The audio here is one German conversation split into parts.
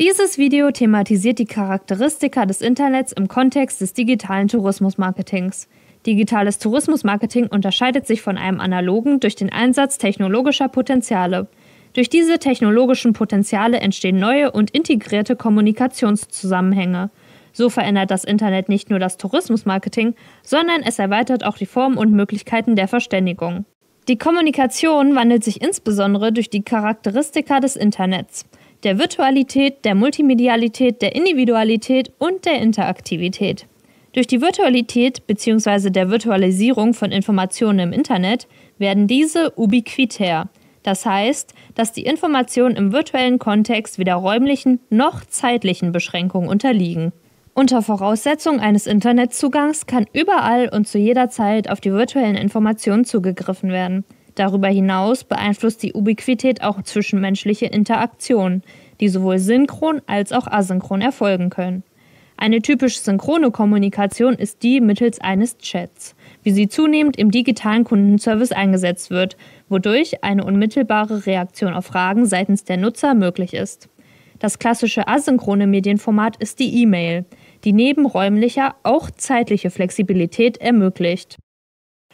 Dieses Video thematisiert die Charakteristika des Internets im Kontext des digitalen Tourismusmarketings. Digitales Tourismusmarketing unterscheidet sich von einem analogen durch den Einsatz technologischer Potenziale. Durch diese technologischen Potenziale entstehen neue und integrierte Kommunikationszusammenhänge. So verändert das Internet nicht nur das Tourismusmarketing, sondern es erweitert auch die Formen und Möglichkeiten der Verständigung. Die Kommunikation wandelt sich insbesondere durch die Charakteristika des Internets der Virtualität, der Multimedialität, der Individualität und der Interaktivität. Durch die Virtualität bzw. der Virtualisierung von Informationen im Internet werden diese ubiquitär. Das heißt, dass die Informationen im virtuellen Kontext weder räumlichen noch zeitlichen Beschränkungen unterliegen. Unter Voraussetzung eines Internetzugangs kann überall und zu jeder Zeit auf die virtuellen Informationen zugegriffen werden. Darüber hinaus beeinflusst die Ubiquität auch zwischenmenschliche Interaktionen, die sowohl synchron als auch asynchron erfolgen können. Eine typisch synchrone Kommunikation ist die mittels eines Chats, wie sie zunehmend im digitalen Kundenservice eingesetzt wird, wodurch eine unmittelbare Reaktion auf Fragen seitens der Nutzer möglich ist. Das klassische asynchrone Medienformat ist die E-Mail, die neben räumlicher auch zeitliche Flexibilität ermöglicht.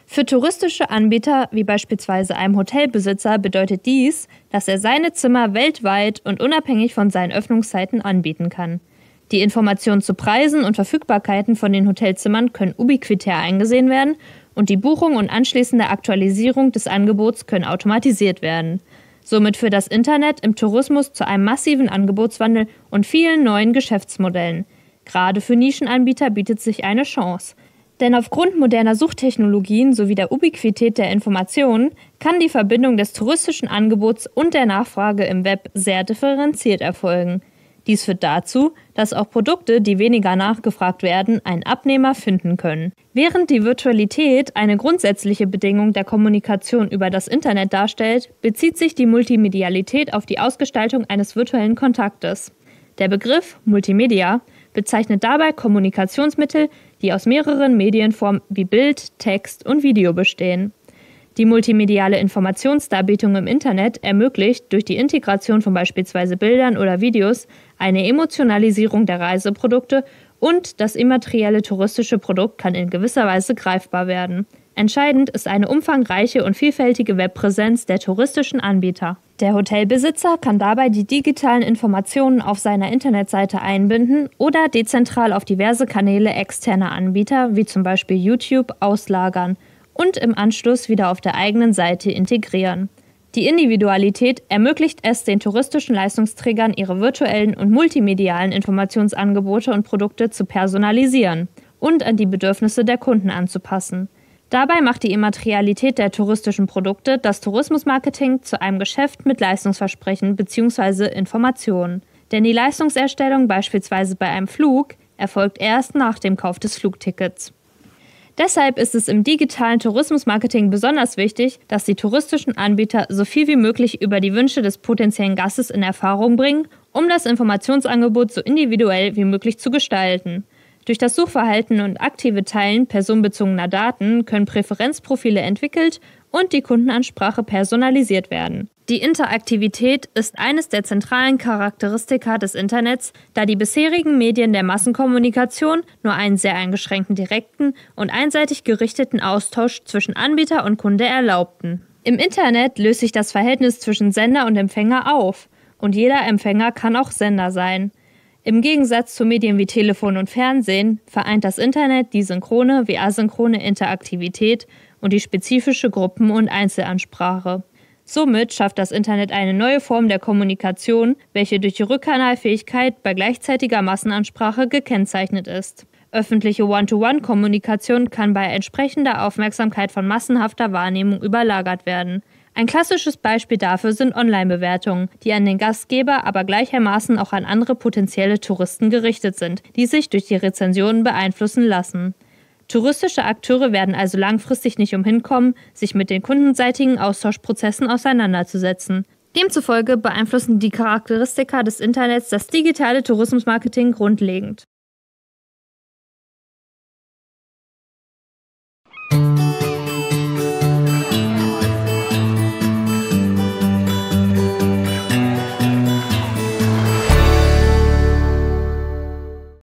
Für touristische Anbieter wie beispielsweise einem Hotelbesitzer bedeutet dies, dass er seine Zimmer weltweit und unabhängig von seinen Öffnungszeiten anbieten kann. Die Informationen zu Preisen und Verfügbarkeiten von den Hotelzimmern können ubiquitär eingesehen werden und die Buchung und anschließende Aktualisierung des Angebots können automatisiert werden. Somit führt das Internet im Tourismus zu einem massiven Angebotswandel und vielen neuen Geschäftsmodellen. Gerade für Nischenanbieter bietet sich eine Chance. Denn aufgrund moderner Suchtechnologien sowie der Ubiquität der Informationen kann die Verbindung des touristischen Angebots und der Nachfrage im Web sehr differenziert erfolgen. Dies führt dazu, dass auch Produkte, die weniger nachgefragt werden, einen Abnehmer finden können. Während die Virtualität eine grundsätzliche Bedingung der Kommunikation über das Internet darstellt, bezieht sich die Multimedialität auf die Ausgestaltung eines virtuellen Kontaktes. Der Begriff Multimedia bezeichnet dabei Kommunikationsmittel, die aus mehreren Medienformen wie Bild, Text und Video bestehen. Die multimediale Informationsdarbietung im Internet ermöglicht durch die Integration von beispielsweise Bildern oder Videos eine Emotionalisierung der Reiseprodukte und das immaterielle touristische Produkt kann in gewisser Weise greifbar werden. Entscheidend ist eine umfangreiche und vielfältige Webpräsenz der touristischen Anbieter. Der Hotelbesitzer kann dabei die digitalen Informationen auf seiner Internetseite einbinden oder dezentral auf diverse Kanäle externer Anbieter wie zum Beispiel YouTube auslagern und im Anschluss wieder auf der eigenen Seite integrieren. Die Individualität ermöglicht es den touristischen Leistungsträgern, ihre virtuellen und multimedialen Informationsangebote und Produkte zu personalisieren und an die Bedürfnisse der Kunden anzupassen. Dabei macht die Immaterialität der touristischen Produkte das Tourismusmarketing zu einem Geschäft mit Leistungsversprechen bzw. Informationen. Denn die Leistungserstellung beispielsweise bei einem Flug erfolgt erst nach dem Kauf des Flugtickets. Deshalb ist es im digitalen Tourismusmarketing besonders wichtig, dass die touristischen Anbieter so viel wie möglich über die Wünsche des potenziellen Gastes in Erfahrung bringen, um das Informationsangebot so individuell wie möglich zu gestalten. Durch das Suchverhalten und aktive Teilen personenbezogener Daten können Präferenzprofile entwickelt und die Kundenansprache personalisiert werden. Die Interaktivität ist eines der zentralen Charakteristika des Internets, da die bisherigen Medien der Massenkommunikation nur einen sehr eingeschränkten direkten und einseitig gerichteten Austausch zwischen Anbieter und Kunde erlaubten. Im Internet löst sich das Verhältnis zwischen Sender und Empfänger auf, und jeder Empfänger kann auch Sender sein. Im Gegensatz zu Medien wie Telefon und Fernsehen vereint das Internet die synchrone wie asynchrone Interaktivität und die spezifische Gruppen- und Einzelansprache. Somit schafft das Internet eine neue Form der Kommunikation, welche durch die Rückkanalfähigkeit bei gleichzeitiger Massenansprache gekennzeichnet ist. Öffentliche One-to-One-Kommunikation kann bei entsprechender Aufmerksamkeit von massenhafter Wahrnehmung überlagert werden. Ein klassisches Beispiel dafür sind Online-Bewertungen, die an den Gastgeber, aber gleichermaßen auch an andere potenzielle Touristen gerichtet sind, die sich durch die Rezensionen beeinflussen lassen. Touristische Akteure werden also langfristig nicht umhin kommen, sich mit den kundenseitigen Austauschprozessen auseinanderzusetzen. Demzufolge beeinflussen die Charakteristika des Internets das digitale Tourismusmarketing grundlegend.